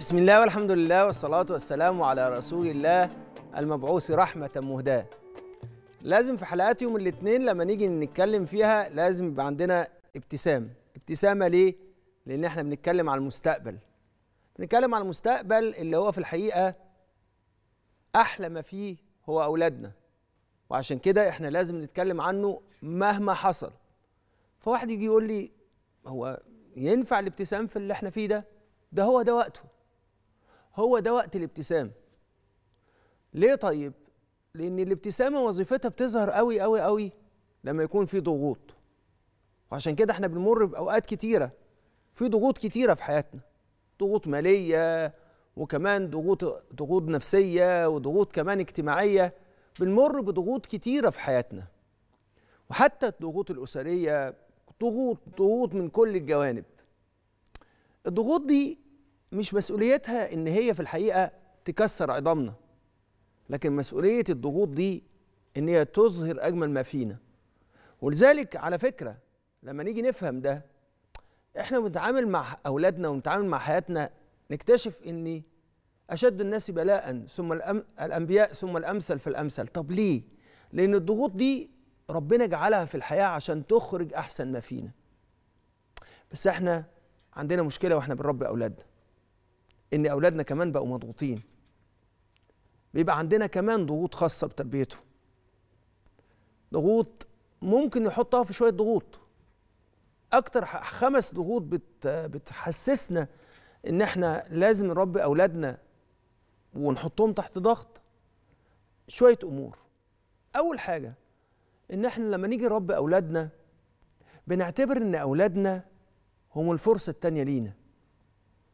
بسم الله والحمد لله والصلاة والسلام على رسول الله المبعوث رحمة مهداة لازم في حلقات يوم الاثنين لما نيجي نتكلم فيها لازم يبقى عندنا ابتسام ابتسامة ليه؟ لأن احنا بنتكلم على المستقبل بنتكلم على المستقبل اللي هو في الحقيقة أحلى ما فيه هو أولادنا وعشان كده احنا لازم نتكلم عنه مهما حصل فواحد يجي يقول لي هو ينفع الابتسام في اللي احنا فيه ده ده هو ده وقته هو ده وقت الابتسام ليه طيب لان الابتسامه وظيفتها بتظهر قوي قوي قوي لما يكون في ضغوط وعشان كده احنا بنمر باوقات كتيره في ضغوط كتيره في حياتنا ضغوط ماليه وكمان ضغوط ضغوط نفسيه وضغوط كمان اجتماعيه بنمر بضغوط كتيره في حياتنا وحتى الضغوط الاسريه ضغوط ضغوط من كل الجوانب الضغوط دي مش مسؤوليتها ان هي في الحقيقه تكسر عظامنا لكن مسؤوليه الضغوط دي ان هي تظهر اجمل ما فينا ولذلك على فكره لما نيجي نفهم ده احنا بنتعامل مع اولادنا ونتعامل مع حياتنا نكتشف ان اشد الناس بلاء ثم الانبياء ثم الامثل فالامثل طب ليه لان الضغوط دي ربنا جعلها في الحياه عشان تخرج احسن ما فينا بس احنا عندنا مشكله واحنا بنربي اولادنا ان اولادنا كمان بقوا مضغوطين بيبقى عندنا كمان ضغوط خاصه بتربيتهم ضغوط ممكن نحطها في شويه ضغوط اكتر خمس ضغوط بت بتحسسنا ان احنا لازم نربي اولادنا ونحطهم تحت ضغط شويه امور اول حاجه ان احنا لما نيجي نربي اولادنا بنعتبر ان اولادنا هم الفرصه التانيه لينا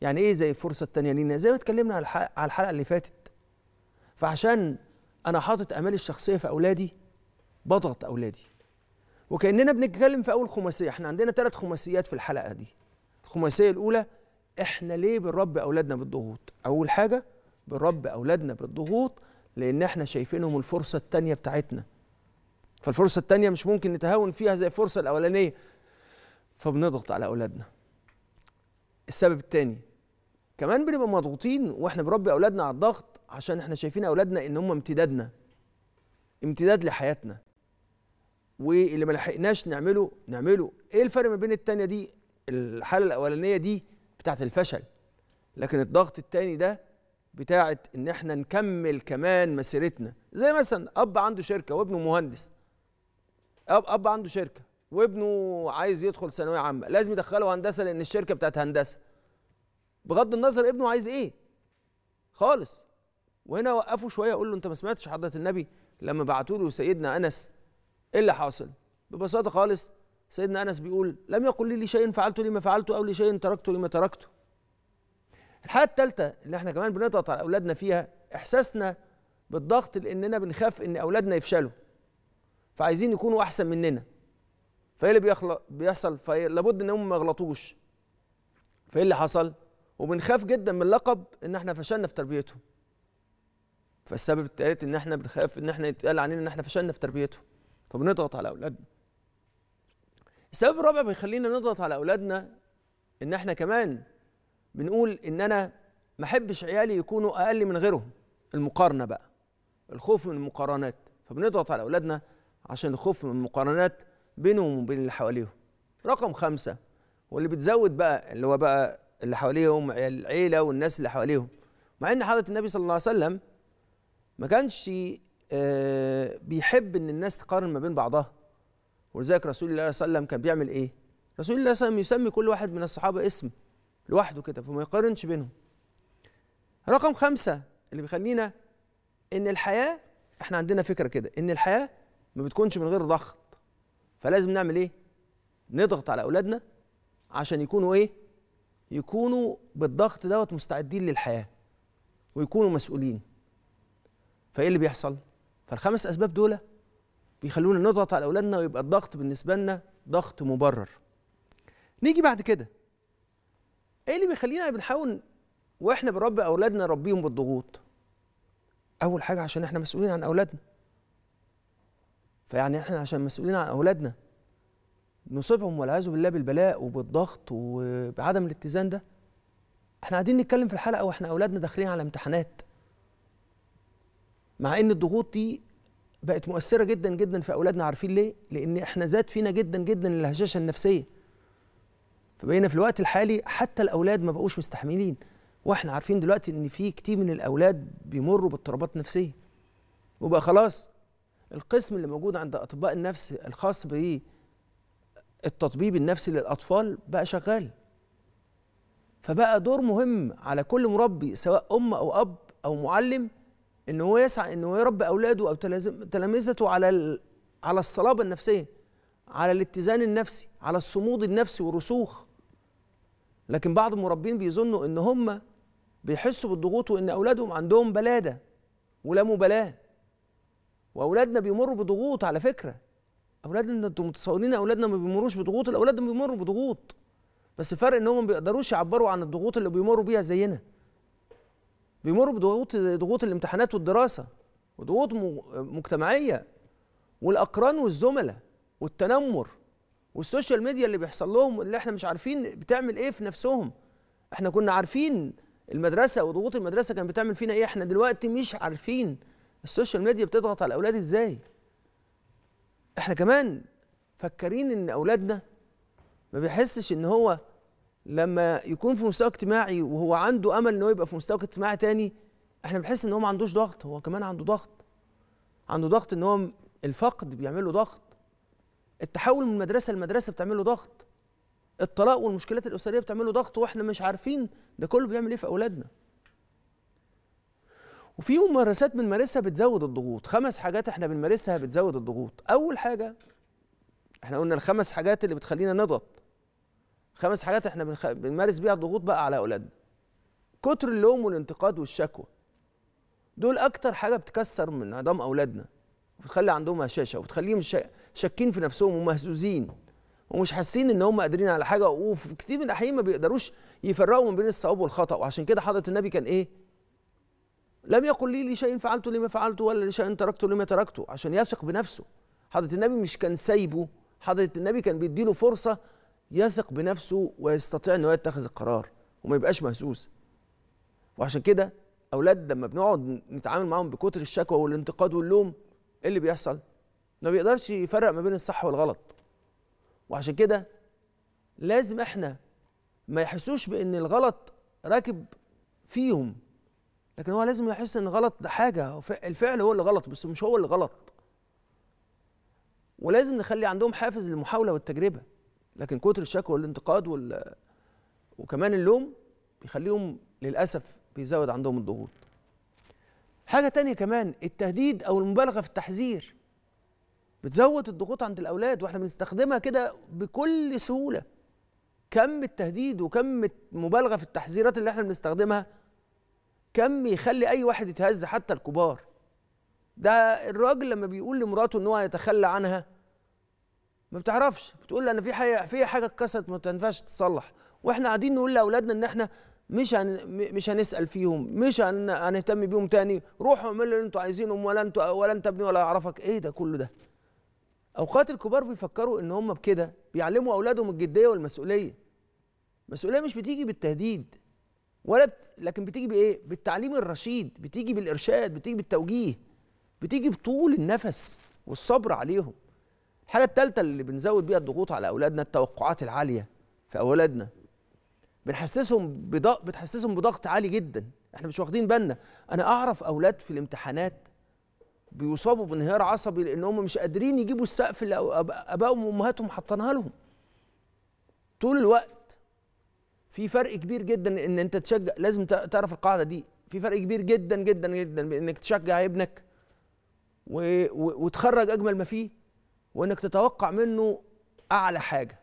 يعني ايه زي الفرصه الثانيه لينا زي ما اتكلمنا على الحلقه, اللي فاتت فعشان انا حاطط امالي الشخصيه في اولادي بضغط اولادي وكاننا بنتكلم في اول خماسيه احنا عندنا ثلاث خماسيات في الحلقه دي الخماسيه الاولى احنا ليه بنربي اولادنا بالضغوط اول حاجه بنربي اولادنا بالضغوط لان احنا شايفينهم الفرصه الثانيه بتاعتنا فالفرصه الثانيه مش ممكن نتهاون فيها زي الفرصه الاولانيه فبنضغط على اولادنا السبب الثاني كمان بنبقى مضغوطين واحنا بربي اولادنا على الضغط عشان احنا شايفين اولادنا ان هم امتدادنا امتداد لحياتنا واللي ما لحقناش نعمله نعمله ايه الفرق ما بين التانية دي الحالة الاولانية دي بتاعت الفشل لكن الضغط التاني ده بتاعت ان احنا نكمل كمان مسيرتنا زي مثلا اب عنده شركة وابنه مهندس اب اب عنده شركة وابنه عايز يدخل ثانويه عامه لازم يدخله هندسه لان الشركه بتاعت هندسه بغض النظر ابنه عايز ايه خالص وهنا وقفوا شويه اقول له انت ما سمعتش حضره النبي لما بعتوا له سيدنا انس ايه اللي حاصل ببساطه خالص سيدنا انس بيقول لم يقل لي لشيء فعلته لما فعلته او لشيء تركته لما تركته الحاله الثالثه اللي احنا كمان بنضغط على اولادنا فيها احساسنا بالضغط لاننا بنخاف ان اولادنا يفشلوا فعايزين يكونوا احسن مننا فايه اللي بيخلق بيحصل فلابد ان هم ما يغلطوش فايه اللي حصل وبنخاف جدا من اللقب ان احنا فشلنا في تربيتهم فالسبب الثالث ان احنا بنخاف ان احنا يتقال عننا ان احنا فشلنا في تربيتهم فبنضغط على اولادنا السبب الرابع بيخلينا نضغط على اولادنا ان احنا كمان بنقول ان انا ما احبش عيالي يكونوا اقل من غيرهم المقارنه بقى الخوف من المقارنات فبنضغط على اولادنا عشان الخوف من المقارنات بينهم وبين اللي حواليهم رقم خمسة واللي بتزود بقى اللي هو بقى اللي حواليهم العيلة والناس اللي حواليهم مع ان حضرة النبي صلى الله عليه وسلم ما كانش آه، بيحب ان الناس تقارن ما بين بعضها ولذلك رسول الله صلى الله عليه وسلم كان بيعمل ايه رسول الله صلى الله عليه وسلم يسمي كل واحد من الصحابة اسم لوحده كده فما يقارنش بينهم رقم خمسة اللي بيخلينا ان الحياة احنا عندنا فكرة كده ان الحياة ما بتكونش من غير ضغط فلازم نعمل ايه نضغط على اولادنا عشان يكونوا ايه يكونوا بالضغط دوت مستعدين للحياه ويكونوا مسؤولين فايه اللي بيحصل فالخمس اسباب دول بيخلونا نضغط على اولادنا ويبقى الضغط بالنسبه لنا ضغط مبرر نيجي بعد كده ايه اللي بيخلينا بنحاول واحنا بنربي اولادنا نربيهم بالضغوط اول حاجه عشان احنا مسؤولين عن اولادنا فيعني احنا عشان مسؤولين عن اولادنا نصيبهم والعياذ بالله بالبلاء وبالضغط وبعدم الاتزان ده احنا قاعدين نتكلم في الحلقه واحنا اولادنا داخلين على امتحانات مع ان الضغوط دي بقت مؤثره جدا جدا في اولادنا عارفين ليه لان احنا زاد فينا جدا جدا الهشاشه النفسيه فبقينا في الوقت الحالي حتى الاولاد ما بقوش مستحملين واحنا عارفين دلوقتي ان في كتير من الاولاد بيمروا باضطرابات نفسيه وبقى خلاص القسم اللي موجود عند اطباء النفس الخاص بالتطبيب النفسي للاطفال بقى شغال فبقى دور مهم على كل مربي سواء ام او اب او معلم ان هو يسعى ان هو يربي اولاده او تلامذته على على الصلابه النفسيه على الاتزان النفسي على الصمود النفسي والرسوخ لكن بعض المربين بيظنوا ان هم بيحسوا بالضغوط وان اولادهم عندهم بلاده ولا مبالاه واولادنا بيمروا بضغوط على فكره اولادنا انتوا متصورين اولادنا ما بيمروش بضغوط الاولاد بيمروا بضغوط بس الفرق ان هم ما بيقدروش يعبروا عن الضغوط اللي بيمروا بيها زينا بيمروا بضغوط ضغوط الامتحانات والدراسه وضغوط مجتمعيه والاقران والزملاء والتنمر والسوشيال ميديا اللي بيحصل لهم اللي احنا مش عارفين بتعمل ايه في نفسهم احنا كنا عارفين المدرسه وضغوط المدرسه كانت بتعمل فينا ايه احنا دلوقتي مش عارفين السوشيال ميديا بتضغط على الاولاد ازاي احنا كمان فكرين ان اولادنا ما بيحسش ان هو لما يكون في مستوى اجتماعي وهو عنده امل ان هو يبقى في مستوى اجتماعي تاني احنا بنحس ان هو ما عندوش ضغط هو كمان عنده ضغط عنده ضغط ان هو الفقد بيعمل له ضغط التحول من مدرسه لمدرسه بتعمل له ضغط الطلاق والمشكلات الاسريه بتعمل له ضغط واحنا مش عارفين ده كله بيعمل ايه في اولادنا وفي ممارسات بنمارسها بتزود الضغوط خمس حاجات احنا بنمارسها بتزود الضغوط اول حاجه احنا قلنا الخمس حاجات اللي بتخلينا نضغط خمس حاجات احنا بنخ... بنمارس بيها الضغوط بقى على اولادنا كتر اللوم والانتقاد والشكوى دول اكتر حاجه بتكسر من عظام اولادنا وبتخلي عندهم هشاشه وبتخليهم شاكين في نفسهم ومهزوزين ومش حاسين ان هم قادرين على حاجه وفي كتير من الاحيان ما بيقدروش يفرقوا ما بين الصواب والخطا وعشان كده حضره النبي كان ايه لم يقل لي لشيء فعلت لما فعلت ولا لشيء تركته لما تركته عشان يثق بنفسه حضرة النبي مش كان سايبه حضرة النبي كان بيديله فرصة يثق بنفسه ويستطيع أنه يتخذ القرار وما يبقاش مهزوز وعشان كده أولاد لما بنقعد نتعامل معاهم بكتر الشكوى والانتقاد واللوم إيه اللي بيحصل؟ ما بيقدرش يفرق ما بين الصح والغلط وعشان كده لازم احنا ما يحسوش بان الغلط راكب فيهم لكن هو لازم يحس ان غلط ده حاجه الفعل هو اللي غلط بس مش هو اللي غلط ولازم نخلي عندهم حافز للمحاوله والتجربه لكن كتر الشكوى والانتقاد وال... وكمان اللوم بيخليهم للاسف بيزود عندهم الضغوط حاجه تانية كمان التهديد او المبالغه في التحذير بتزود الضغوط عند الاولاد واحنا بنستخدمها كده بكل سهوله كم التهديد وكم المبالغه في التحذيرات اللي احنا بنستخدمها كم يخلي اي واحد يتهز حتى الكبار ده الراجل لما بيقول لمراته ان هو هيتخلى عنها ما بتعرفش بتقول له انا في حاجه في حاجه اتكسرت ما تنفعش تتصلح واحنا قاعدين نقول لاولادنا ان احنا مش هن... مش هنسال فيهم مش هن... هنهتم بيهم تاني روحوا اعملوا اللي انتوا عايزينهم ولا انتوا ولا انت ابني ولا اعرفك ايه ده كله ده اوقات الكبار بيفكروا ان هم بكده بيعلموا اولادهم الجديه والمسؤوليه المسؤوليه مش بتيجي بالتهديد ولا بت... لكن بتيجي بايه بالتعليم الرشيد بتيجي بالارشاد بتيجي بالتوجيه بتيجي بطول النفس والصبر عليهم الحاجه الثالثه اللي بنزود بيها الضغوط على اولادنا التوقعات العاليه في اولادنا بنحسسهم بضغط بتحسسهم بضغط عالي جدا احنا مش واخدين بالنا انا اعرف اولاد في الامتحانات بيصابوا بانهيار عصبي لان هم مش قادرين يجيبوا السقف اللي ابائهم وامهاتهم حاطينها لهم طول الوقت في فرق كبير جدا ان انت تشجع لازم تعرف القاعده دي في فرق كبير جدا جدا جدا بانك تشجع ابنك و... و... وتخرج اجمل ما فيه وانك تتوقع منه اعلى حاجه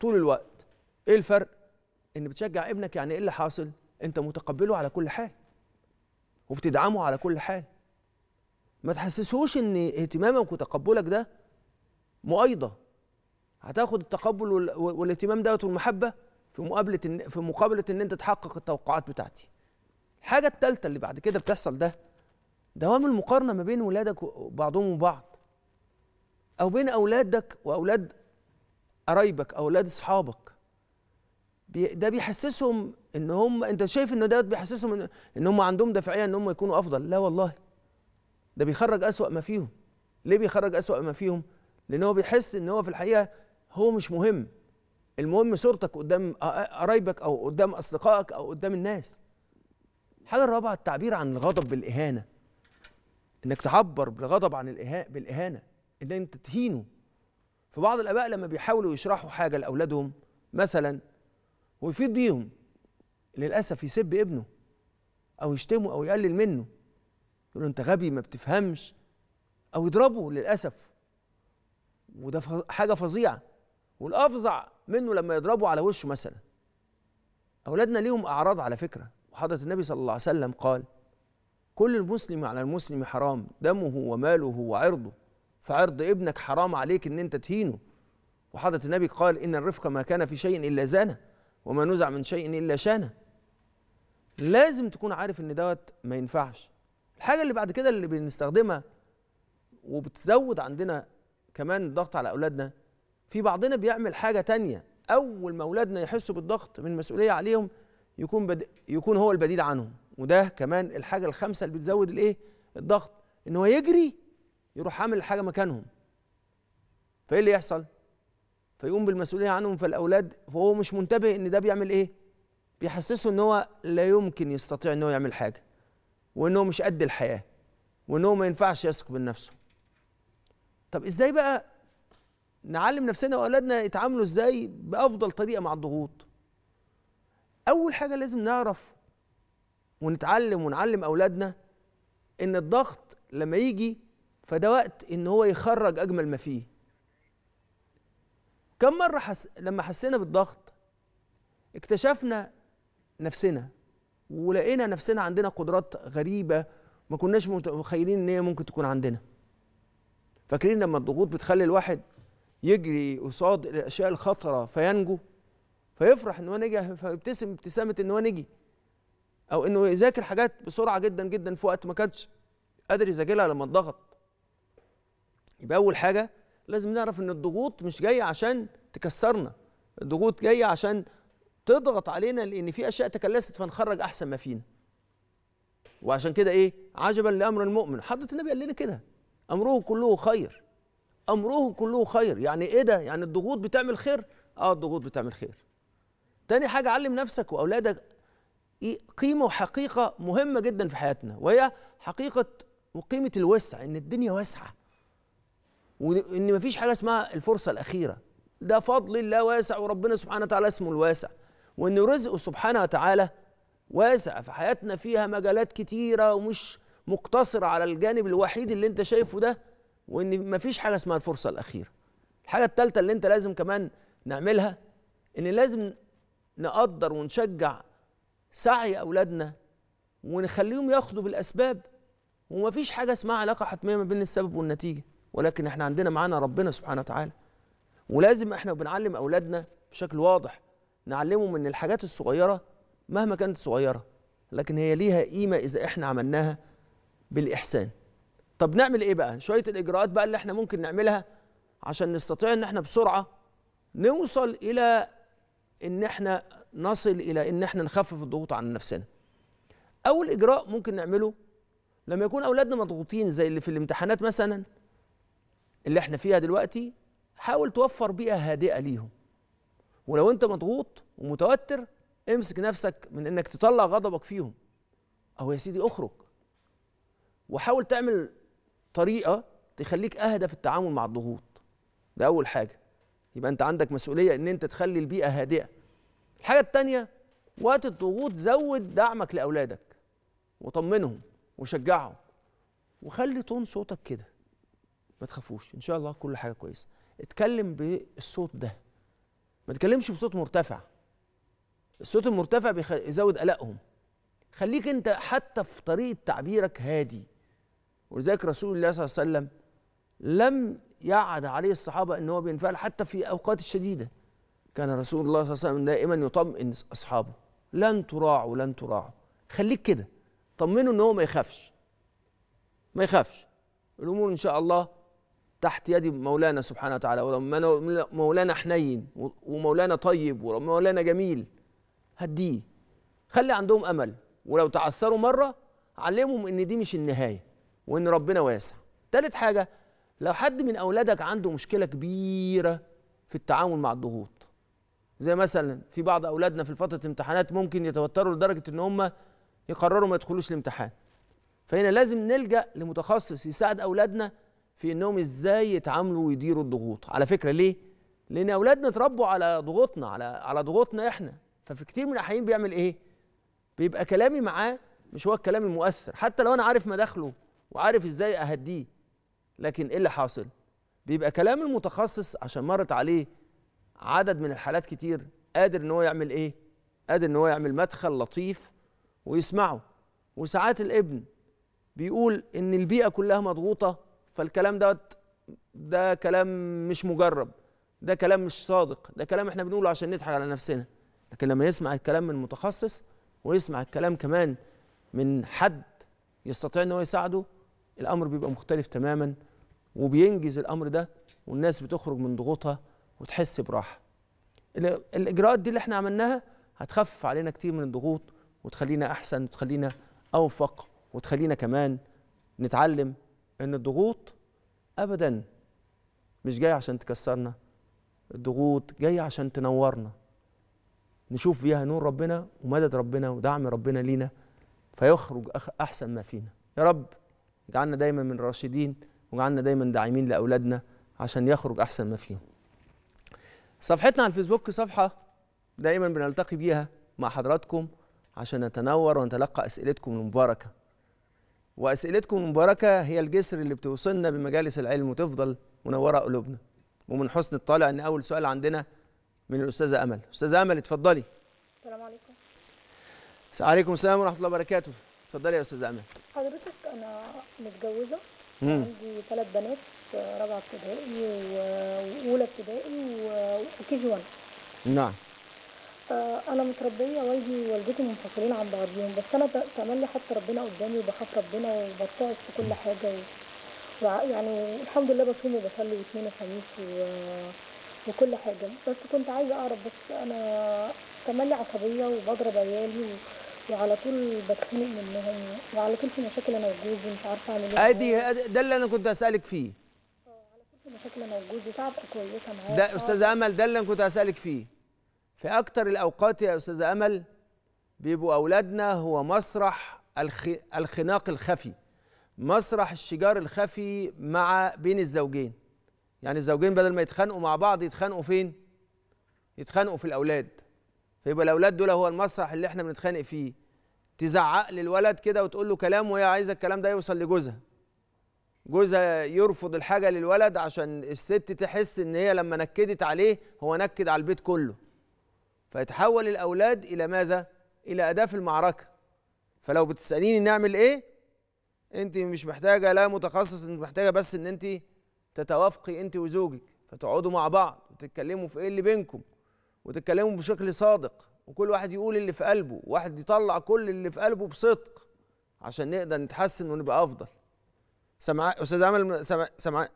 طول الوقت ايه الفرق ان بتشجع ابنك يعني ايه اللي حاصل انت متقبله على كل حال وبتدعمه على كل حال ما تحسسهوش ان اهتمامك وتقبلك ده مؤيده هتاخد التقبل والاهتمام دوت والمحبه في مقابله إن في مقابله ان انت تحقق التوقعات بتاعتي الحاجه الثالثه اللي بعد كده بتحصل ده دوام المقارنه ما بين ولادك وبعضهم وبعض او بين اولادك واولاد قرايبك أو اولاد اصحابك ده بيحسسهم ان هم انت شايف ان دوت بيحسسهم إن هم عندهم دافعيه ان هم يكونوا افضل لا والله ده بيخرج اسوا ما فيهم ليه بيخرج اسوا ما فيهم لان هو بيحس ان هو في الحقيقه هو مش مهم المهم صورتك قدام قرايبك او قدام اصدقائك او قدام الناس الحاجه الرابعه التعبير عن الغضب بالاهانه انك تعبر بالغضب عن الإهانة بالاهانه ان انت تهينه فبعض الاباء لما بيحاولوا يشرحوا حاجه لاولادهم مثلا ويفيد بيهم للاسف يسب ابنه او يشتمه او يقلل منه يقول انت غبي ما بتفهمش او يضربه للاسف وده حاجه فظيعه والافظع منه لما يضربوا على وشه مثلا اولادنا ليهم اعراض على فكره وحضره النبي صلى الله عليه وسلم قال كل المسلم على المسلم حرام دمه وماله وعرضه فعرض ابنك حرام عليك ان انت تهينه وحضره النبي قال ان الرفق ما كان في شيء الا زانه وما نزع من شيء الا شانه لازم تكون عارف ان دوت ما ينفعش الحاجه اللي بعد كده اللي بنستخدمها وبتزود عندنا كمان الضغط على اولادنا في بعضنا بيعمل حاجه تانية اول ما اولادنا يحسوا بالضغط من مسؤوليه عليهم يكون بد... يكون هو البديل عنهم وده كمان الحاجه الخامسه اللي بتزود الايه الضغط ان هو يجري يروح عامل الحاجه مكانهم فايه اللي يحصل فيقوم بالمسؤوليه عنهم فالاولاد فهو مش منتبه ان ده بيعمل ايه بيحسسه ان هو لا يمكن يستطيع ان هو يعمل حاجه وان هو مش قد الحياه وان هو ما ينفعش يثق من نفسه طب ازاي بقى نعلم نفسنا واولادنا يتعاملوا ازاي بافضل طريقه مع الضغوط اول حاجه لازم نعرف ونتعلم ونعلم اولادنا ان الضغط لما يجي فده وقت ان هو يخرج اجمل ما فيه كم مره حس... لما حسينا بالضغط اكتشفنا نفسنا ولقينا نفسنا عندنا قدرات غريبه ما كناش متخيلين ان هي ممكن تكون عندنا فاكرين لما الضغوط بتخلي الواحد يجري قصاد الاشياء الخطره فينجو فيفرح ان هو نجح فيبتسم ابتسامه ان هو نجي او انه يذاكر حاجات بسرعه جدا جدا في وقت ما كانش قادر يذاكرها لما اتضغط يبقى اول حاجه لازم نعرف ان الضغوط مش جايه عشان تكسرنا الضغوط جايه عشان تضغط علينا لان في اشياء تكلست فنخرج احسن ما فينا وعشان كده ايه عجبا لامر المؤمن حضره النبي قال لنا كده امره كله خير امره كله خير يعني ايه ده يعني الضغوط بتعمل خير اه الضغوط بتعمل خير تاني حاجه علم نفسك واولادك إيه؟ قيمه وحقيقه مهمه جدا في حياتنا وهي حقيقه وقيمه الوسع ان الدنيا واسعه وان مفيش حاجه اسمها الفرصه الاخيره ده فضل الله واسع وربنا سبحانه وتعالى اسمه الواسع وان رزقه سبحانه وتعالى واسع فحياتنا فيها مجالات كتيره ومش مقتصره على الجانب الوحيد اللي انت شايفه ده وان مفيش حاجه اسمها الفرصه الاخيره الحاجه الثالثه اللي انت لازم كمان نعملها ان لازم نقدر ونشجع سعي اولادنا ونخليهم ياخدوا بالاسباب ومفيش حاجه اسمها علاقه حتميه ما بين السبب والنتيجه ولكن احنا عندنا معانا ربنا سبحانه وتعالى ولازم احنا بنعلم اولادنا بشكل واضح نعلمهم ان الحاجات الصغيره مهما كانت صغيره لكن هي ليها قيمه اذا احنا عملناها بالاحسان طب نعمل ايه بقى شويه الاجراءات بقى اللي احنا ممكن نعملها عشان نستطيع ان احنا بسرعه نوصل الى ان احنا نصل الى ان احنا نخفف الضغوط عن نفسنا اول اجراء ممكن نعمله لما يكون اولادنا مضغوطين زي اللي في الامتحانات مثلا اللي احنا فيها دلوقتي حاول توفر بيئه هادئه ليهم ولو انت مضغوط ومتوتر امسك نفسك من انك تطلع غضبك فيهم او يا سيدي اخرج وحاول تعمل طريقه تخليك اهدى في التعامل مع الضغوط ده اول حاجه يبقى انت عندك مسؤوليه ان انت تخلي البيئه هادئه الحاجه الثانيه وقت الضغوط زود دعمك لاولادك وطمنهم وشجعهم وخلي طون صوتك كده ما تخافوش ان شاء الله كل حاجه كويسه اتكلم بالصوت ده ما تتكلمش بصوت مرتفع الصوت المرتفع بيزود قلقهم خليك انت حتى في طريقه تعبيرك هادي ولذلك رسول الله صلى الله عليه وسلم لم يعد عليه الصحابه ان هو بينفعل حتى في اوقات الشديده كان رسول الله صلى الله عليه وسلم دائما يطمئن اصحابه لن تراعوا لن تراعوا خليك كده طمنه ان هو ما يخافش ما يخافش الامور ان شاء الله تحت يد مولانا سبحانه وتعالى ولما مولانا حنين ومولانا طيب ومولانا جميل هديه خلي عندهم امل ولو تعثروا مره علمهم ان دي مش النهايه وان ربنا واسع تالت حاجه لو حد من اولادك عنده مشكله كبيره في التعامل مع الضغوط زي مثلا في بعض اولادنا في فتره الامتحانات ممكن يتوتروا لدرجه ان هم يقرروا ما يدخلوش الامتحان فهنا لازم نلجا لمتخصص يساعد اولادنا في انهم ازاي يتعاملوا ويديروا الضغوط على فكره ليه لان اولادنا اتربوا على ضغوطنا على على ضغوطنا احنا ففي كتير من الاحيان بيعمل ايه بيبقى كلامي معاه مش هو الكلام المؤثر حتى لو انا عارف مداخله وعارف ازاي اهديه لكن ايه اللي حاصل بيبقى كلام المتخصص عشان مرت عليه عدد من الحالات كتير قادر ان هو يعمل ايه قادر ان هو يعمل مدخل لطيف ويسمعه وساعات الابن بيقول ان البيئه كلها مضغوطه فالكلام دوت ده كلام مش مجرب ده كلام مش صادق ده كلام احنا بنقوله عشان نضحك على نفسنا لكن لما يسمع الكلام من متخصص ويسمع الكلام كمان من حد يستطيع ان هو يساعده الامر بيبقى مختلف تماما وبينجز الامر ده والناس بتخرج من ضغوطها وتحس براحه الاجراءات دي اللي احنا عملناها هتخفف علينا كتير من الضغوط وتخلينا احسن وتخلينا اوفق وتخلينا كمان نتعلم ان الضغوط ابدا مش جايه عشان تكسرنا الضغوط جايه عشان تنورنا نشوف فيها نور ربنا ومدد ربنا ودعم ربنا لينا فيخرج احسن ما فينا يا رب اجعلنا دايما من راشدين واجعلنا دايما داعمين لاولادنا عشان يخرج احسن ما فيهم صفحتنا على الفيسبوك صفحه دايما بنلتقي بيها مع حضراتكم عشان نتنور ونتلقى اسئلتكم المباركه واسئلتكم المباركه هي الجسر اللي بتوصلنا بمجالس العلم وتفضل منوره قلوبنا ومن حسن الطالع ان اول سؤال عندنا من الاستاذه امل استاذه امل اتفضلي السلام عليكم عليكم السلام ورحمه الله وبركاته اتفضلي يا استاذه امل حضرتك متجوزه عندي ثلاث بنات رابعه ابتدائي واولى ابتدائي وكي جي 1 نعم آه، انا متربيه والدي ووالدتي منفصلين عن بعضهم بس انا تملي حاطه ربنا قدامي وبخاف ربنا وبتعب في كل حاجه و... يعني الحمد لله بصوم وبصلي واثنين وخميس و... وكل حاجه بس كنت عايزه اعرف بس انا تملي عصبيه وبضرب عيالي و... وعلى طول بتخنق منهم وعلى طول في مشاكل انا وجوزي مش عارفه اعمل ايه ادي ده اللي انا كنت اسالك فيه اه على طول في مشاكل انا وجوزي كويسه معايا ده اه. استاذ امل ده اللي انا كنت اسالك فيه في اكتر الاوقات يا استاذ امل بيبقوا اولادنا هو مسرح الخ... الخناق الخفي مسرح الشجار الخفي مع بين الزوجين يعني الزوجين بدل ما يتخانقوا مع بعض يتخانقوا فين يتخانقوا في الاولاد فيبقى الاولاد دول هو المسرح اللي احنا بنتخانق فيه تزعق للولد كده وتقول له كلام وهي عايزه الكلام ده يوصل لجوزها جوزها يرفض الحاجه للولد عشان الست تحس ان هي لما نكدت عليه هو نكد على البيت كله فيتحول الاولاد الى ماذا الى اداه في المعركه فلو بتساليني نعمل ايه انت مش محتاجه لا متخصص انت محتاجه بس ان انت تتوافقي انت وزوجك فتقعدوا مع بعض وتتكلموا في ايه اللي بينكم وتتكلموا بشكل صادق وكل واحد يقول اللي في قلبه واحد يطلع كل اللي في قلبه بصدق عشان نقدر نتحسن ونبقى افضل سمع استاذ امل سمع, سمع.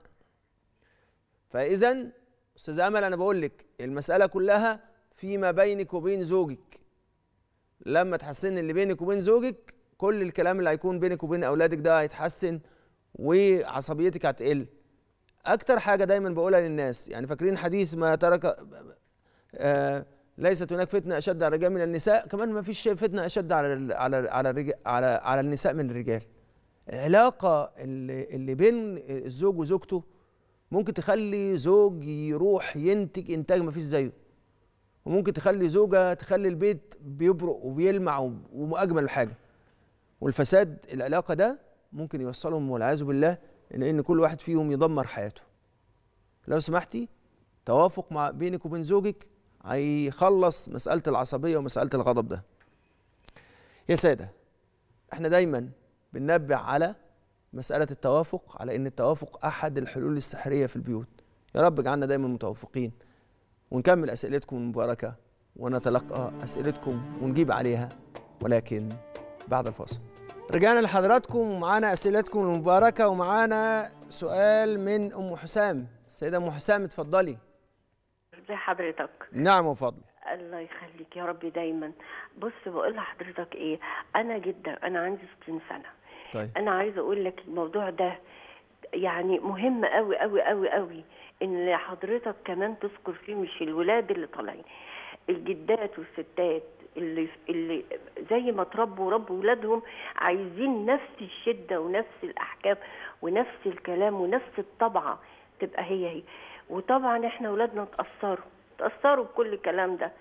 فاذا استاذ امل انا بقول لك المساله كلها فيما بينك وبين زوجك لما تحسن اللي بينك وبين زوجك كل الكلام اللي هيكون بينك وبين اولادك ده هيتحسن وعصبيتك هتقل اكتر حاجه دايما بقولها للناس يعني فاكرين حديث ما ترك آه، ليست هناك فتنه اشد على الرجال من النساء كمان ما فيش فتنه اشد على على على على على النساء من الرجال العلاقه اللي, اللي بين الزوج وزوجته ممكن تخلي زوج يروح ينتج انتاج ما فيش زيه وممكن تخلي زوجه تخلي البيت بيبرق وبيلمع واجمل حاجه والفساد العلاقه ده ممكن يوصلهم والعياذ بالله لان كل واحد فيهم يدمر حياته لو سمحتي توافق مع بينك وبين زوجك هيخلص مساله العصبيه ومساله الغضب ده يا ساده احنا دايما بننبه على مساله التوافق على ان التوافق احد الحلول السحريه في البيوت يا رب اجعلنا دايما متوافقين ونكمل اسئلتكم المباركه ونتلقى اسئلتكم ونجيب عليها ولكن بعد الفاصل رجعنا لحضراتكم ومعانا اسئلتكم المباركه ومعانا سؤال من ام حسام السيده ام حسام اتفضلي ازي حضرتك نعم وفضل الله يخليك يا رب دايما بص بقول لحضرتك ايه انا جدا انا عندي 60 سنه طيب. انا عايزه اقول لك الموضوع ده يعني مهم قوي قوي قوي قوي ان حضرتك كمان تذكر فيه مش الولاد اللي طالعين الجدات والستات اللي اللي زي ما تربوا ربوا ولادهم عايزين نفس الشده ونفس الاحكام ونفس الكلام ونفس الطبعه تبقى هي هي وطبعا احنا ولادنا اتأثروا اتأثروا بكل الكلام ده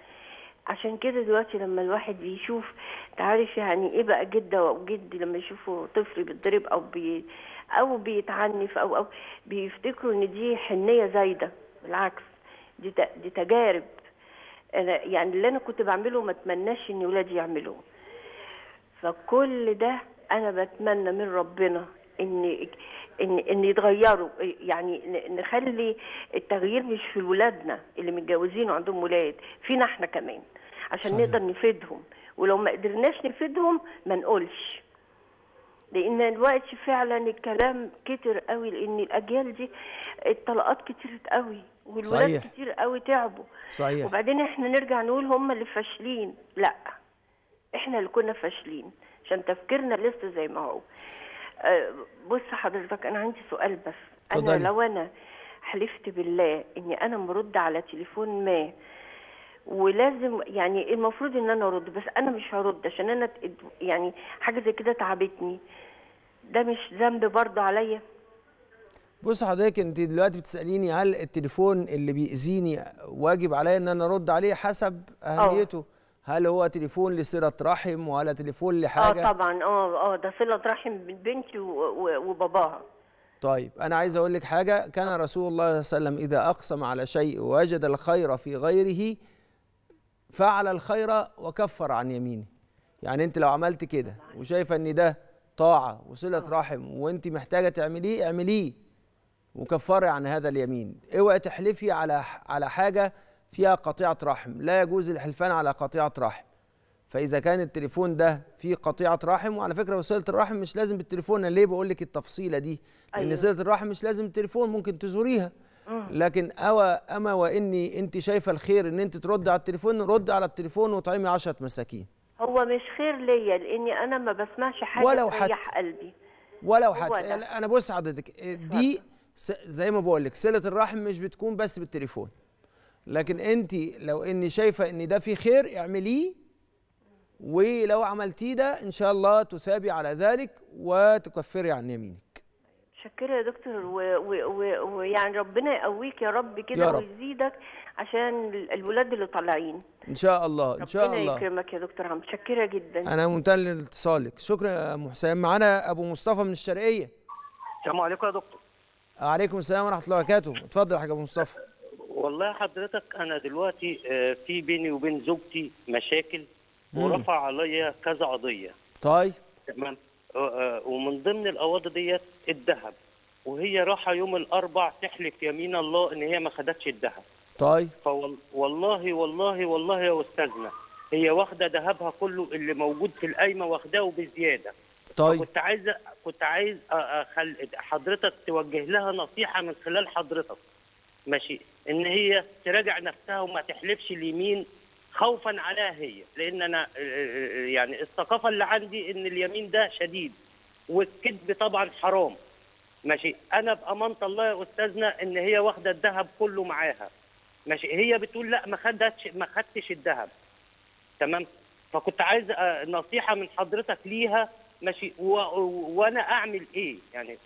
عشان كده دلوقتي لما الواحد بيشوف تعرف يعني ايه بقى جده وجد لما يشوفوا طفل بيتضرب او بي او بيتعنف او او بيفتكروا ان دي حنيه زايده بالعكس دي دي تجارب انا يعني اللي انا كنت بعمله ما اتمناش ان ولادي يعملوه فكل ده انا بتمنى من ربنا ان ان ان يتغيروا يعني نخلي التغيير مش في ولادنا اللي متجوزين وعندهم ولاد فينا احنا كمان عشان صحيح. نقدر نفيدهم ولو ما قدرناش نفيدهم ما نقولش لان دلوقتي فعلا الكلام كتر قوي لان الاجيال دي الطلقات كترت قوي والولاد صحيح. كتير قوي تعبوا صحيح وبعدين احنا نرجع نقول هم اللي فاشلين لا احنا اللي كنا فاشلين عشان تفكيرنا لسه زي ما هو أه، بص حضرتك انا عندي سؤال بس انا لو انا حلفت بالله اني انا مرد على تليفون ما ولازم يعني المفروض ان انا ارد بس انا مش هرد عشان انا يعني حاجه زي كده تعبتني ده مش ذنب برضه عليا بص حضرتك انت دلوقتي بتساليني هل التليفون اللي بيأذيني واجب عليا ان انا ارد عليه حسب آه. اهميته أوه. هل هو تليفون لصله رحم ولا تليفون لحاجه اه طبعا اه اه ده صله رحم بنتي وباباها طيب أنا عايز أقول لك حاجة كان رسول الله صلى الله عليه وسلم إذا أقسم على شيء ووجد الخير في غيره فعل الخير وكفر عن يمينه يعني أنت لو عملت كده وشايفة أن ده طاعة وصلة آه. رحم وأنت محتاجة تعمليه اعمليه وكفري عن هذا اليمين اوعي تحلفي على على حاجة فيها قطيعة رحم لا يجوز الحلفان على قطيعة رحم فإذا كان التليفون ده فيه قطيعة رحم وعلى فكرة وسيلة الرحم مش لازم بالتليفون أنا ليه بقول لك التفصيلة دي أيوة. إن صلة الرحم مش لازم التليفون ممكن تزوريها لكن أو أما وإني أنت شايفة الخير إن أنت ترد على التليفون رد على التليفون وطعمي عشرة مساكين هو مش خير ليا لأني أنا ما بسمعش حاجة ولو تريح قلبي ولو حتى أنا بص حضرتك دي زي ما بقول لك صلة الرحم مش بتكون بس بالتليفون لكن انت لو اني شايفه ان ده في خير اعمليه ولو عملتيه ده ان شاء الله تثابي على ذلك وتكفري عن يمينك شكرا يا دكتور ويعني ربنا يقويك يا رب كده ويزيدك عشان الولاد اللي طالعين ان شاء الله ان شاء الله ربنا يكرمك يا دكتور عم متشكره جدا انا ممتن لاتصالك شكرا يا ام حسام معانا ابو مصطفى من الشرقيه السلام عليكم يا دكتور وعليكم السلام ورحمه الله وبركاته اتفضل يا حاج ابو مصطفى والله حضرتك انا دلوقتي آه، في بيني وبين زوجتي مشاكل ورفع عليا كذا قضيه طيب تمام آه، آه، ومن ضمن القواضي ديت الذهب وهي راحه يوم الاربع تحلف يمين الله ان هي ما خدتش الذهب طيب فوالله والله والله يا استاذنا هي واخده ذهبها كله اللي موجود في القايمه واخداه وبزياده طيب كنت عايز كنت عايز حضرتك توجه لها نصيحه من خلال حضرتك ماشي ان هي تراجع نفسها وما تحلفش اليمين خوفا عليها هي لان انا آه، آه، آه، يعني الثقافه اللي عندي ان اليمين ده شديد والكذب طبعا حرام ماشي انا بامانه الله يا استاذنا ان هي واخده الذهب كله معاها ماشي هي بتقول لا ما خدتش ما خدتش الذهب تمام فكنت عايز نصيحه من حضرتك ليها ماشي وانا اعمل ايه يعني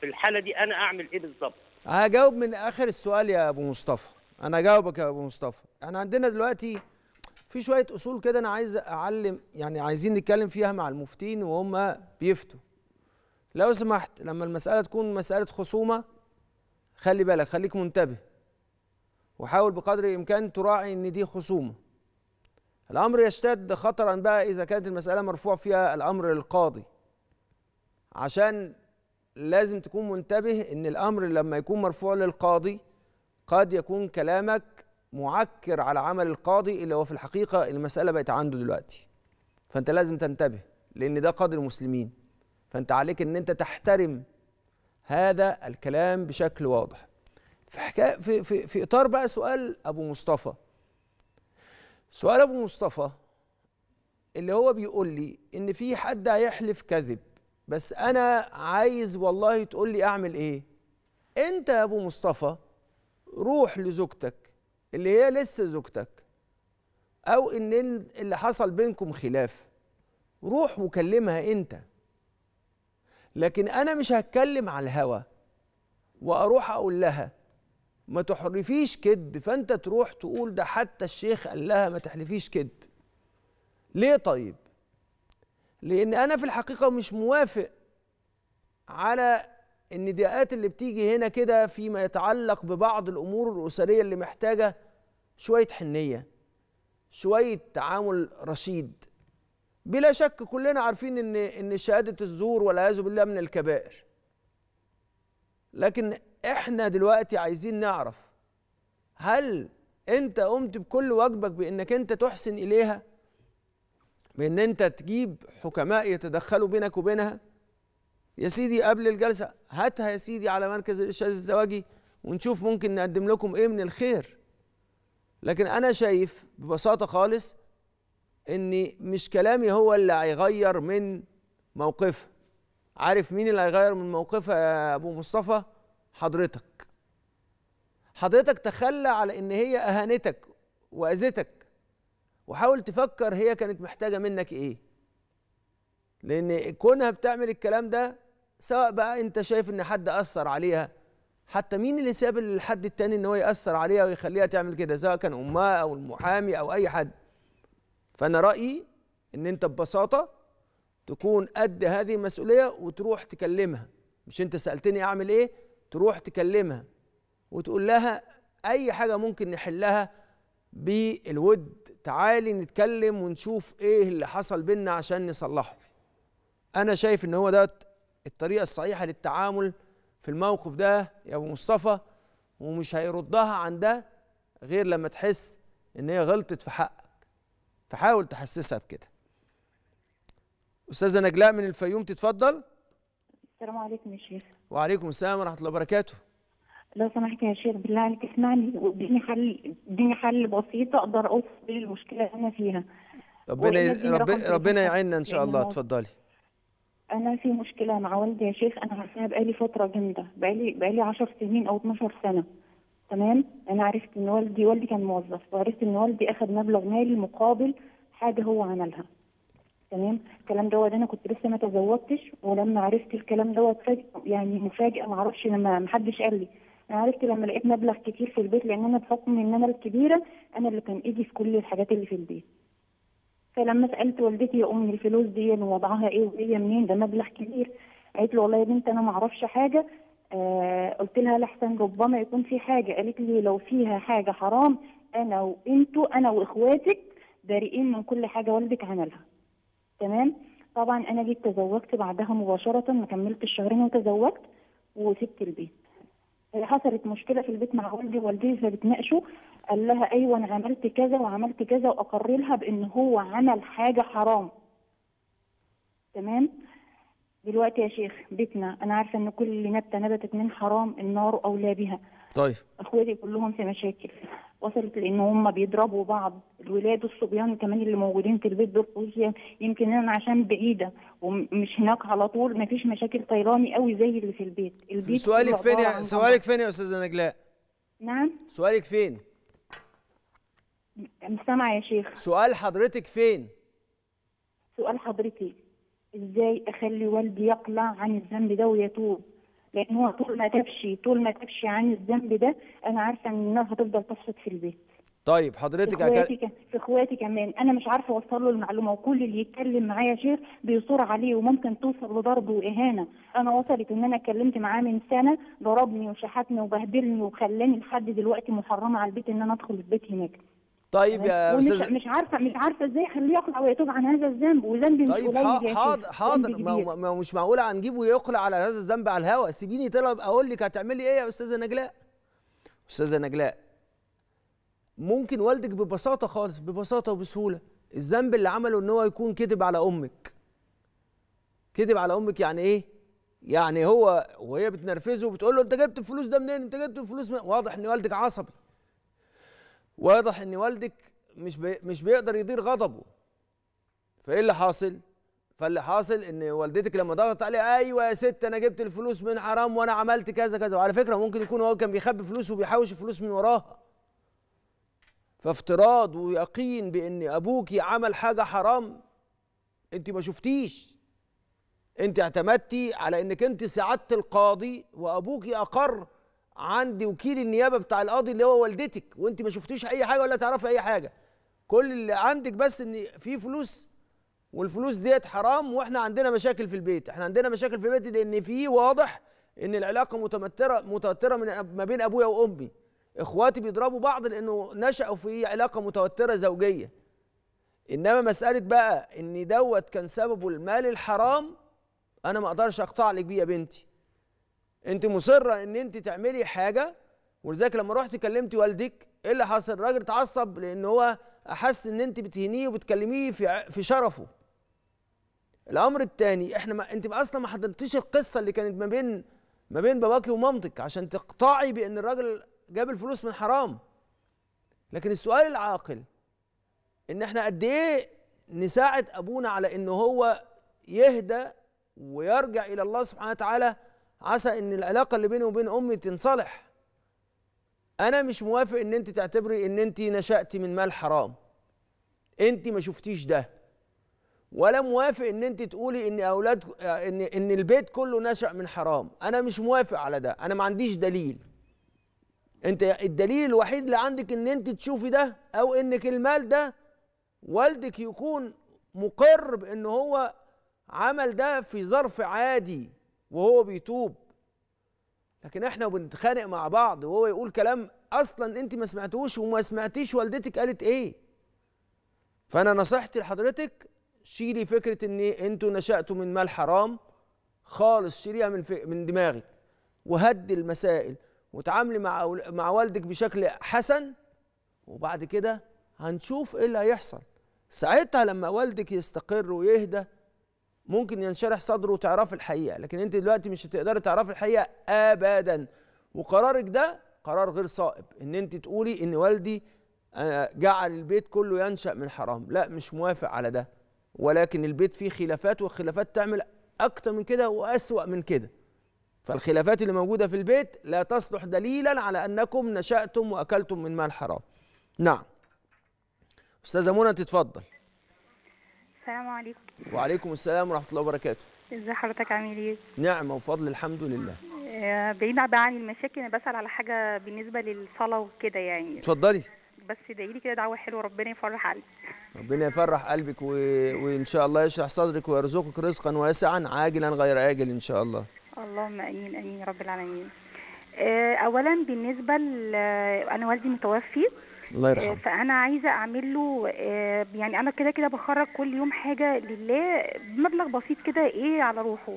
في الحاله دي انا اعمل ايه بالظبط هجاوب من اخر السؤال يا ابو مصطفى انا هجاوبك يا ابو مصطفى احنا عندنا دلوقتي في شويه اصول كده انا عايز اعلم يعني عايزين نتكلم فيها مع المفتين وهم بيفتوا لو سمحت لما المساله تكون مساله خصومه خلي بالك خليك منتبه وحاول بقدر الامكان تراعي ان دي خصومه الامر يشتد خطرا بقى اذا كانت المساله مرفوع فيها الامر للقاضي عشان لازم تكون منتبه ان الامر لما يكون مرفوع للقاضي قد يكون كلامك معكر على عمل القاضي اللي هو في الحقيقه المساله بقت عنده دلوقتي فانت لازم تنتبه لان ده قاضي المسلمين فانت عليك ان انت تحترم هذا الكلام بشكل واضح في حكايه في في, في اطار بقى سؤال ابو مصطفى سؤال ابو مصطفى اللي هو بيقول لي ان في حد هيحلف كذب بس انا عايز والله تقول لي اعمل ايه انت يا ابو مصطفى روح لزوجتك اللي هي لسه زوجتك او ان اللي حصل بينكم خلاف روح وكلمها انت لكن انا مش هتكلم على الهوى واروح اقول لها ما تحرفيش كذب فانت تروح تقول ده حتى الشيخ قال لها ما تحلفيش كذب ليه طيب لان انا في الحقيقه مش موافق على النداءات اللي بتيجي هنا كده فيما يتعلق ببعض الامور الاسريه اللي محتاجه شويه حنيه شويه تعامل رشيد بلا شك كلنا عارفين ان ان شهاده الزور والعياذ بالله من الكبائر لكن احنا دلوقتي عايزين نعرف هل انت قمت بكل واجبك بانك انت تحسن اليها بان انت تجيب حكماء يتدخلوا بينك وبينها يا سيدي قبل الجلسه هاتها يا سيدي على مركز الارشاد الزواجي ونشوف ممكن نقدم لكم ايه من الخير لكن انا شايف ببساطه خالص ان مش كلامي هو اللي هيغير من موقفها عارف مين اللي هيغير من موقفها يا ابو مصطفى حضرتك حضرتك تخلى على ان هي اهانتك واذتك وحاول تفكر هي كانت محتاجه منك ايه لان كونها بتعمل الكلام ده سواء بقى انت شايف ان حد اثر عليها حتى مين اللي ساب للحد التاني ان هو ياثر عليها ويخليها تعمل كده سواء كان امها او المحامي او اي حد فانا رايي ان انت ببساطه تكون قد هذه المسؤوليه وتروح تكلمها مش انت سالتني اعمل ايه تروح تكلمها وتقول لها اي حاجه ممكن نحلها بالود تعالي نتكلم ونشوف ايه اللي حصل بينا عشان نصلحه انا شايف ان هو ده الطريقه الصحيحه للتعامل في الموقف ده يا ابو مصطفى ومش هيردها عن ده غير لما تحس ان هي غلطت في حقك فحاول تحسسها بكده استاذه نجلاء من الفيوم تتفضل السلام عليكم يا شيخ وعليكم السلام ورحمه الله وبركاته لو سمحت يا شيخ بالله عليك اسمعني واديني حل اديني حل بسيط اقدر اوصل بيه المشكله اللي انا فيها ربنا ي... ربنا, ربنا يعيننا ان شاء يعني الله اتفضلي انا في مشكله مع والدي يا شيخ انا عارفاها بقالي فتره جامده بقالي بقالي 10 سنين او 12 سنه تمام انا عرفت ان والدي والدي كان موظف وعرفت ان والدي اخذ مبلغ مالي مقابل حاجه هو عملها تمام الكلام دوت انا كنت لسه ما تزوجتش ولما عرفت الكلام دوت يعني مفاجاه ما اعرفش لما ما حدش قال لي عرفت لما لقيت مبلغ كتير في البيت لان انا بحكم ان انا الكبيره انا اللي كان ايدي في كل الحاجات اللي في البيت فلما سالت والدتي يا امي الفلوس دي وضعها ايه وهي منين ده مبلغ كبير قالت لي والله يا بنت انا ما اعرفش حاجه آه قلت لها لحسن ربما يكون في حاجه قالت لي لو فيها حاجه حرام انا وانتوا انا واخواتك بريئين من كل حاجه والدك عملها تمام طبعا انا جيت تزوجت بعدها مباشره ما كملتش شهرين وتزوجت وسبت البيت حصلت مشكله في البيت مع والدي والدي فبتناقشه قال لها ايوه انا عملت كذا وعملت كذا واقر لها بان هو عمل حاجه حرام تمام دلوقتي يا شيخ بيتنا انا عارفه ان كل نبته نبتت من حرام النار اولى بها طيب اخواتي كلهم في مشاكل وصلت لان هم بيضربوا بعض الولاد والصبيان كمان اللي موجودين في البيت دول يمكن انا عشان بعيده ومش هناك على طول ما فيش مشاكل طيراني قوي زي اللي في البيت البيت سؤالك فين يا سؤالك فين يا استاذه نجلاء نعم سؤالك فين مستمع يا شيخ سؤال حضرتك فين سؤال حضرتك ازاي اخلي والدي يقلع عن الذنب ده ويتوب لان هو طول ما تبشي طول ما تبشي عن الذنب ده انا عارفه انها هتفضل تفسد في البيت طيب حضرتك اخواتي كان في اخواتي كمان انا مش عارفه اوصل له المعلومه وكل اللي يتكلم معايا يا شيخ عليه وممكن توصل لضرب واهانه انا وصلت ان انا اتكلمت معاه من سنه ضربني وشحتني وبهدلني وخلاني لحد دلوقتي محرمه على البيت ان انا ادخل البيت هناك طيب يا استاذ مش مش عارفه مش عارفه ازاي اخليه يقلع ويتوب عن هذا الذنب وذنبي مش طيب قليل حاضر حاضر ما, ما مش معقول هنجيبه يقلع على هذا الذنب على الهواء سيبيني طلب اقول لك هتعملي ايه يا استاذه نجلاء استاذه نجلاء ممكن والدك ببساطه خالص ببساطه وبسهوله الذنب اللي عمله ان هو يكون كذب على امك كذب على امك يعني ايه يعني هو وهي بتنرفزه وبتقول له انت جبت الفلوس ده منين انت جبت الفلوس من... واضح ان والدك عصبي واضح ان والدك مش بي مش بيقدر يدير غضبه فايه اللي حاصل فاللي حاصل ان والدتك لما ضغطت عليه ايوه يا ست انا جبت الفلوس من حرام وانا عملت كذا كذا وعلى فكره ممكن يكون هو كان بيخبي فلوس وبيحوش فلوس من وراها فافتراض ويقين بان ابوكي عمل حاجه حرام انت ما شفتيش انت اعتمدتي على انك انت ساعدت القاضي وابوكي اقر عند وكيل النيابه بتاع القاضي اللي هو والدتك وانت ما شفتيش اي حاجه ولا تعرفي اي حاجه كل اللي عندك بس ان في فلوس والفلوس ديت حرام واحنا عندنا مشاكل في البيت احنا عندنا مشاكل في البيت لان في واضح ان العلاقه متمتره متوتره من ما بين ابويا وامي اخواتي بيضربوا بعض لانه نشأوا في علاقه متوتره زوجيه انما مساله بقى ان دوت كان سببه المال الحرام انا ما اقدرش اقطع لك بيه يا بنتي انت مصره ان انت تعملي حاجه ولذلك لما رحت كلمتي والدك ايه اللي حصل الراجل اتعصب لان هو احس ان انت بتهنيه وبتكلميه في في شرفه الامر الثاني احنا ما انت اصلا ما حضرتيش القصه اللي كانت ما بين ما بين باباكي ومامتك عشان تقطعي بان الراجل جاب الفلوس من حرام لكن السؤال العاقل ان احنا قد ايه نساعد ابونا على ان هو يهدى ويرجع الى الله سبحانه وتعالى عسى ان العلاقه اللي بيني وبين امي تنصلح انا مش موافق ان انت تعتبري ان انت نشاتي من مال حرام انت ما شفتيش ده ولا موافق ان انت تقولي ان اولاد ان ان البيت كله نشا من حرام انا مش موافق على ده انا ما عنديش دليل انت الدليل الوحيد اللي عندك ان انت تشوفي ده او انك المال ده والدك يكون مقر بان هو عمل ده في ظرف عادي وهو بيتوب لكن احنا بنتخانق مع بعض وهو يقول كلام اصلا انت ما سمعتوش وما سمعتيش والدتك قالت ايه فانا نصيحتي لحضرتك شيلي فكره ان انتوا نشاتوا من مال حرام خالص شيليها من من دماغك وهدي المسائل وتعاملي مع مع والدك بشكل حسن وبعد كده هنشوف ايه اللي هيحصل ساعتها لما والدك يستقر ويهدى ممكن ينشرح صدره وتعرف الحقيقه لكن انت دلوقتي مش هتقدري تعرفي الحقيقه ابدا وقرارك ده قرار غير صائب ان انت تقولي ان والدي آه، جعل البيت كله ينشا من حرام لا مش موافق على ده ولكن البيت فيه خلافات والخلافات تعمل اكتر من كده واسوا من كده فالخلافات اللي موجوده في البيت لا تصلح دليلا على انكم نشاتم واكلتم من مال حرام نعم استاذه منى تتفضل السلام عليكم وعليكم السلام ورحمه الله وبركاته ازي حضرتك عامل ايه نعمه وفضل الحمد لله آه، بعيد بقى عن المشاكل انا بسال على حاجه بالنسبه للصلاه وكده يعني اتفضلي بس ادعي لي كده دعوه حلوه ربنا يفرح قلبي ربنا يفرح قلبك و... وان شاء الله يشرح صدرك ويرزقك رزقا واسعا عاجلا غير اجل ان شاء الله اللهم امين امين يا رب العالمين آه، اولا بالنسبه ل... آه، انا والدي متوفي الله يرحمه آه، فانا عايزه اعمل له آه، يعني انا كده كده بخرج كل يوم حاجه لله بمبلغ بسيط كده ايه على روحه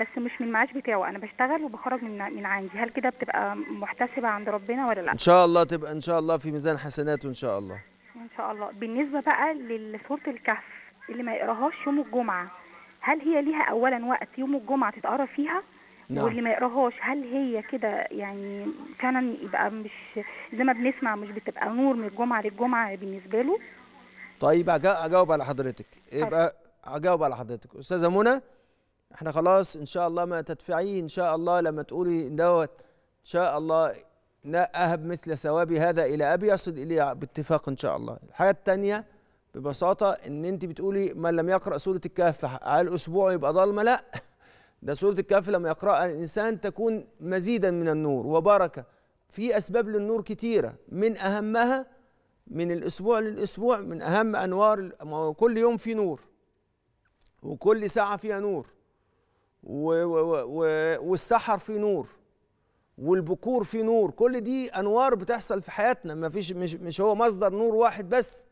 بس مش من المعاش بتاعه انا بشتغل وبخرج من من عندي هل كده بتبقى محتسبه عند ربنا ولا لا ان شاء الله تبقى ان شاء الله في ميزان حسناته ان شاء الله ان شاء الله بالنسبه بقى لسوره الكهف اللي ما يقراهاش يوم الجمعه هل هي ليها اولا وقت يوم الجمعه تتقرا فيها نعم. واللي ما يقراهاش هل هي كده يعني فعلا يبقى مش زي ما بنسمع مش بتبقى نور من الجمعه للجمعه بالنسبه له طيب اجاوب على حضرتك يبقى اجاوب على حضرتك استاذه منى احنا خلاص ان شاء الله ما تدفعيه ان شاء الله لما تقولي دوت ان شاء الله لا اهب مثل ثوابي هذا الى ابي يصل الي باتفاق ان شاء الله الحاجه الثانيه ببساطه ان انت بتقولي من لم يقرا سوره الكهف على الاسبوع يبقى ظلمه لا ده سورة الكهف لما يقرأها الإنسان تكون مزيدا من النور وبركة في أسباب للنور كتيرة من أهمها من الأسبوع للأسبوع من أهم أنوار كل يوم في نور وكل ساعة فيها نور و و و والسحر فيه نور والبكور فيه نور كل دي أنوار بتحصل في حياتنا ما فيش مش, مش هو مصدر نور واحد بس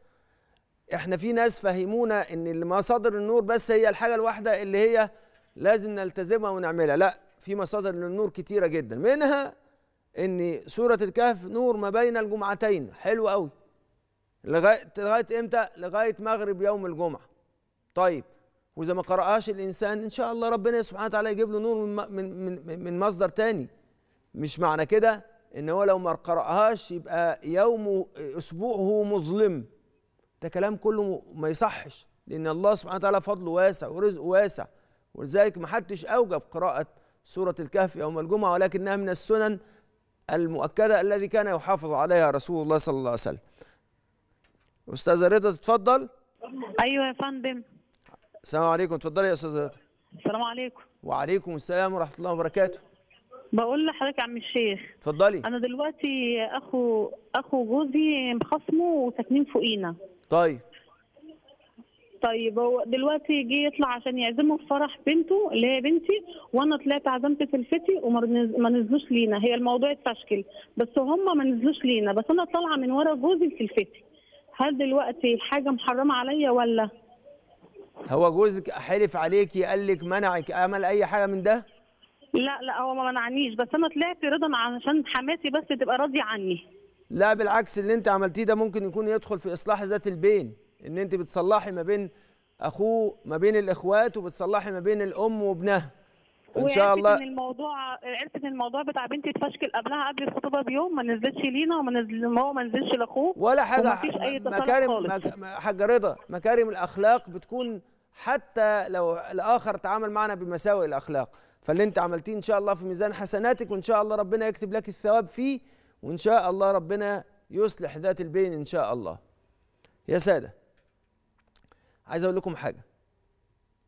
احنا في ناس فهمونا ان مصادر النور بس هي الحاجة الواحدة اللي هي لازم نلتزمها ونعملها لا في مصادر للنور كتيرة جدا منها ان سورة الكهف نور ما بين الجمعتين حلو قوي لغاية لغاية امتى؟ لغاية مغرب يوم الجمعة طيب واذا ما قرأهاش الانسان ان شاء الله ربنا سبحانه وتعالى يجيب له نور من من من مصدر تاني مش معنى كده ان هو لو ما قرأهاش يبقى يوم اسبوعه مظلم ده كلام كله ما يصحش لان الله سبحانه وتعالى فضله واسع ورزقه واسع ولذلك ما حدش أوجب قراءة سورة الكهف يوم الجمعة ولكنها من السنن المؤكدة الذي كان يحافظ عليها رسول الله صلى الله عليه وسلم أستاذة رضا تتفضل أيوة يا فندم السلام عليكم اتفضلي يا أستاذة رضا السلام عليكم وعليكم السلام ورحمة الله وبركاته بقول لحضرتك يا عم الشيخ اتفضلي انا دلوقتي اخو اخو جوزي مخصمه وساكنين فوقينا طيب طيب هو دلوقتي جه يطلع عشان يعزمه في فرح بنته اللي هي بنتي وانا طلعت عزمت سلفتي وما نزلوش لينا هي الموضوع اتفشكل بس هم ما نزلوش لينا بس انا طالعه من ورا جوزي لسلفتي هل دلوقتي الحاجه محرمه عليا ولا هو جوزك حلف عليكي قال لك منعك عمل اي حاجه من ده لا لا هو ما منعنيش بس انا طلعت رضا عشان حماتي بس تبقى راضيه عني لا بالعكس اللي انت عملتيه ده ممكن يكون يدخل في اصلاح ذات البين ان انت بتصلحي ما بين اخوه ما بين الاخوات وبتصلحي ما بين الام وابنها ان شاء الله ان الموضوع عرفت ان الموضوع بتاع بنتي اتفشكل قبلها قبل الخطوبه بيوم ما نزلتش لينا وما نزل هو ما نزلش لاخوه ولا حاجه مفيش اي مكارم حاجه رضا مكارم الاخلاق بتكون حتى لو الاخر تعامل معنا بمساوئ الاخلاق فاللي انت عملتيه ان شاء الله في ميزان حسناتك وان شاء الله ربنا يكتب لك الثواب فيه وان شاء الله ربنا يصلح ذات البين ان شاء الله يا ساده عايز اقول لكم حاجه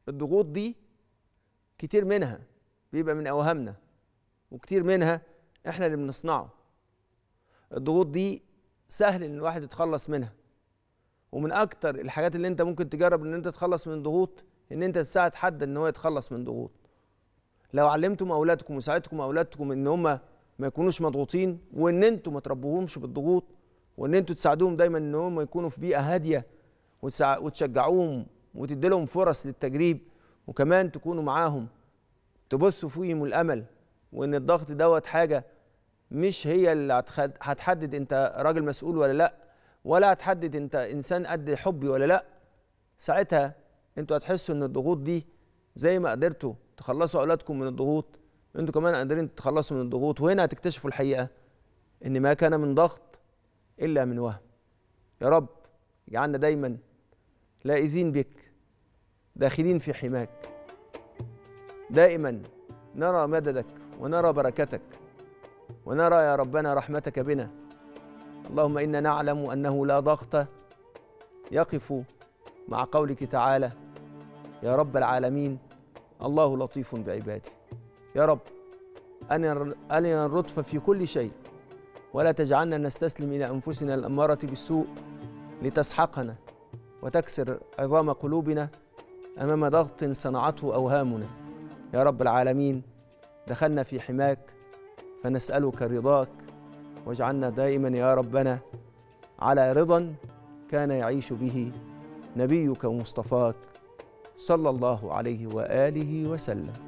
الضغوط دي كتير منها بيبقى من اوهامنا وكتير منها احنا اللي بنصنعه الضغوط دي سهل ان الواحد يتخلص منها ومن اكتر الحاجات اللي انت ممكن تجرب ان انت تتخلص من الضغوط ان انت تساعد حد ان هو يتخلص من ضغوط لو علمتم اولادكم وساعدتكم اولادكم ان هم ما يكونوش مضغوطين وان انتم ما تربوهمش بالضغوط وان انتم تساعدوهم دايما ان هم يكونوا في بيئه هاديه وتشجعوهم وتدي لهم فرص للتجريب وكمان تكونوا معاهم تبصوا فيهم الامل وان الضغط دوت حاجه مش هي اللي هتحدد انت راجل مسؤول ولا لا ولا هتحدد انت انسان قد حبي ولا لا ساعتها انتوا هتحسوا ان الضغوط دي زي ما قدرتوا تخلصوا اولادكم من الضغوط انتوا كمان قادرين تتخلصوا من الضغوط وهنا هتكتشفوا الحقيقه ان ما كان من ضغط الا من وهم يا رب يجعلنا دايما لائزين بك داخلين في حماك دائما نرى مددك ونرى بركتك ونرى يا ربنا رحمتك بنا اللهم انا نعلم انه لا ضغط يقف مع قولك تعالى يا رب العالمين الله لطيف بعباده يا رب ألنا الرطف في كل شيء ولا تجعلنا نستسلم إلى أنفسنا الأمارة بالسوء لتسحقنا وتكسر عظام قلوبنا امام ضغط صنعته اوهامنا يا رب العالمين دخلنا في حماك فنسالك رضاك واجعلنا دائما يا ربنا على رضا كان يعيش به نبيك ومصطفاك صلى الله عليه واله وسلم